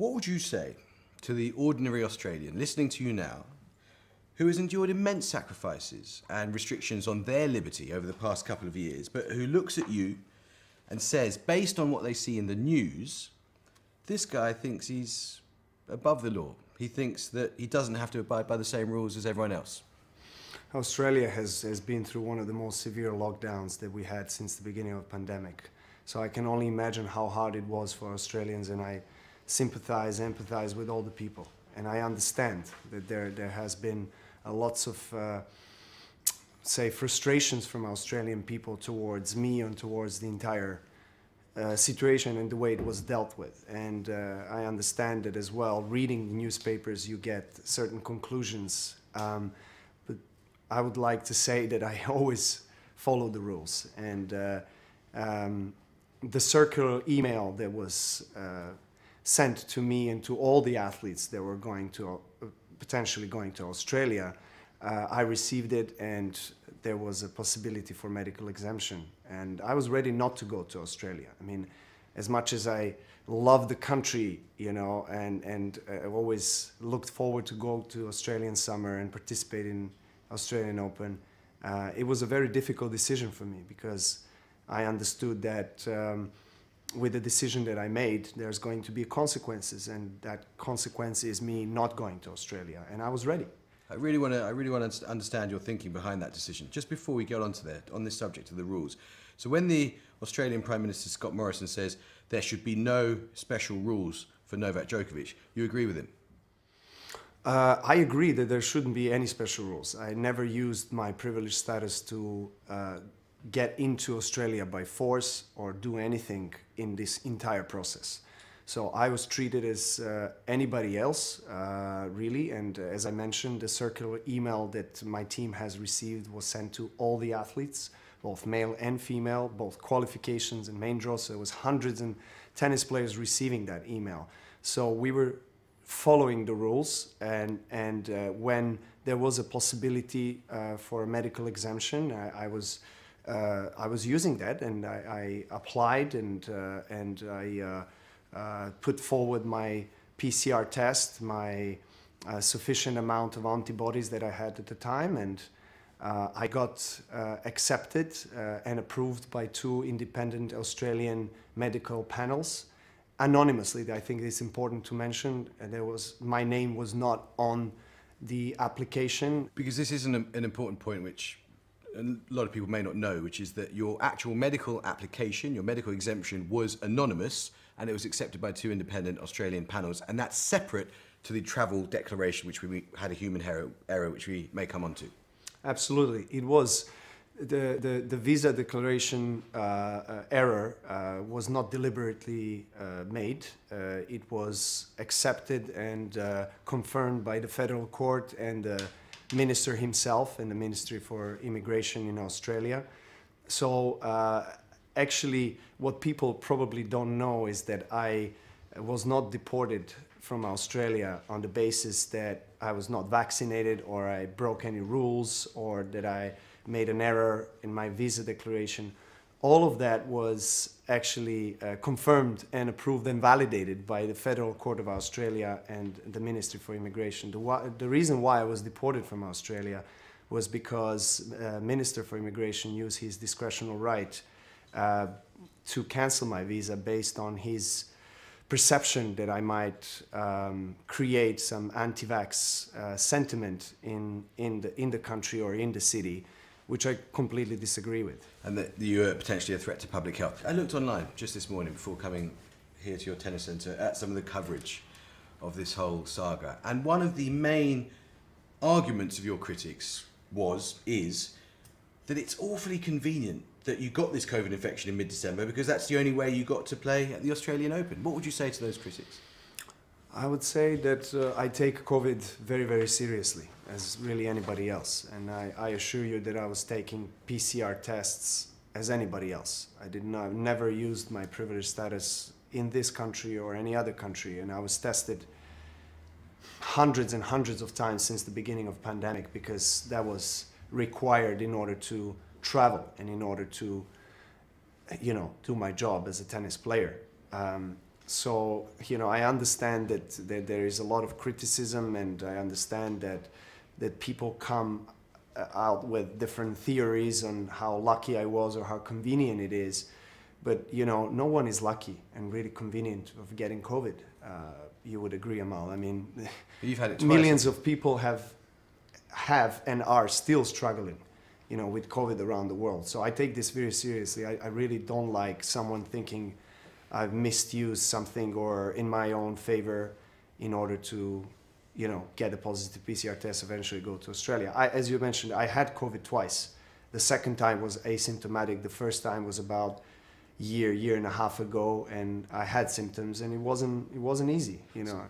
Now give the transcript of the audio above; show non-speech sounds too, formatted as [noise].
What would you say to the ordinary Australian listening to you now who has endured immense sacrifices and restrictions on their liberty over the past couple of years, but who looks at you and says, based on what they see in the news, this guy thinks he's above the law. He thinks that he doesn't have to abide by the same rules as everyone else. Australia has, has been through one of the most severe lockdowns that we had since the beginning of the pandemic. So I can only imagine how hard it was for Australians, and I, sympathize, empathize with all the people. And I understand that there, there has been lots of, uh, say, frustrations from Australian people towards me and towards the entire uh, situation and the way it was dealt with. And uh, I understand it as well. Reading the newspapers, you get certain conclusions. Um, but I would like to say that I [laughs] always follow the rules. And uh, um, the circular email that was uh, sent to me and to all the athletes that were going to uh, potentially going to Australia. Uh, I received it and there was a possibility for medical exemption. And I was ready not to go to Australia. I mean, as much as I love the country, you know, and, and I uh, always looked forward to go to Australian summer and participate in Australian Open, uh, it was a very difficult decision for me because I understood that um, with the decision that I made, there's going to be consequences, and that consequence is me not going to Australia. And I was ready. I really want to. I really want to understand your thinking behind that decision. Just before we get onto that, on this subject of the rules. So when the Australian Prime Minister Scott Morrison says there should be no special rules for Novak Djokovic, you agree with him? Uh, I agree that there shouldn't be any special rules. I never used my privileged status to uh, get into Australia by force or do anything in this entire process. So I was treated as uh, anybody else, uh, really. And as I mentioned, the circular email that my team has received was sent to all the athletes, both male and female, both qualifications and main draws. So it was hundreds and tennis players receiving that email. So we were following the rules, and and uh, when there was a possibility uh, for a medical exemption, I, I was. Uh, I was using that and I, I applied and, uh, and I uh, put forward my PCR test, my sufficient amount of antibodies that I had at the time and uh, I got uh, accepted uh, and approved by two independent Australian medical panels anonymously. I think it's important to mention there was my name was not on the application because this is an, an important point which a lot of people may not know, which is that your actual medical application, your medical exemption, was anonymous and it was accepted by two independent Australian panels, and that's separate to the travel declaration, which we had a human error, error which we may come on to. Absolutely. It was the, the, the visa declaration uh, uh, error uh, was not deliberately uh, made. Uh, it was accepted and uh, confirmed by the federal court and minister himself in the Ministry for Immigration in Australia. So uh, actually, what people probably don't know is that I was not deported from Australia on the basis that I was not vaccinated or I broke any rules or that I made an error in my visa declaration all of that was actually uh, confirmed and approved and validated by the Federal Court of Australia and the Ministry for Immigration. The, the reason why I was deported from Australia was because uh, Minister for Immigration used his discretional right uh, to cancel my visa based on his perception that I might um, create some anti-vax uh, sentiment in, in, the, in the country or in the city which I completely disagree with. And that you are potentially a threat to public health. I looked online just this morning before coming here to your tennis centre at some of the coverage of this whole saga. And one of the main arguments of your critics was, is, that it's awfully convenient that you got this COVID infection in mid December because that's the only way you got to play at the Australian Open. What would you say to those critics? I would say that uh, I take COVID very, very seriously as really anybody else. And I, I assure you that I was taking PCR tests as anybody else. I did not, never used my privileged status in this country or any other country, and I was tested hundreds and hundreds of times since the beginning of pandemic because that was required in order to travel and in order to, you know, do my job as a tennis player. Um, so you know, I understand that, that there is a lot of criticism, and I understand that that people come uh, out with different theories on how lucky I was or how convenient it is. But you know, no one is lucky and really convenient of getting COVID. Uh, you would agree, Amal. I mean, [laughs] you've had it millions of people have have and are still struggling, you know, with COVID around the world. So I take this very seriously. I, I really don't like someone thinking I've misused something or in my own favor in order to you know, get a positive PCR test, eventually go to Australia. I, as you mentioned, I had COVID twice. The second time was asymptomatic. The first time was about year, year and a half ago, and I had symptoms, and it wasn't it wasn't easy, you know.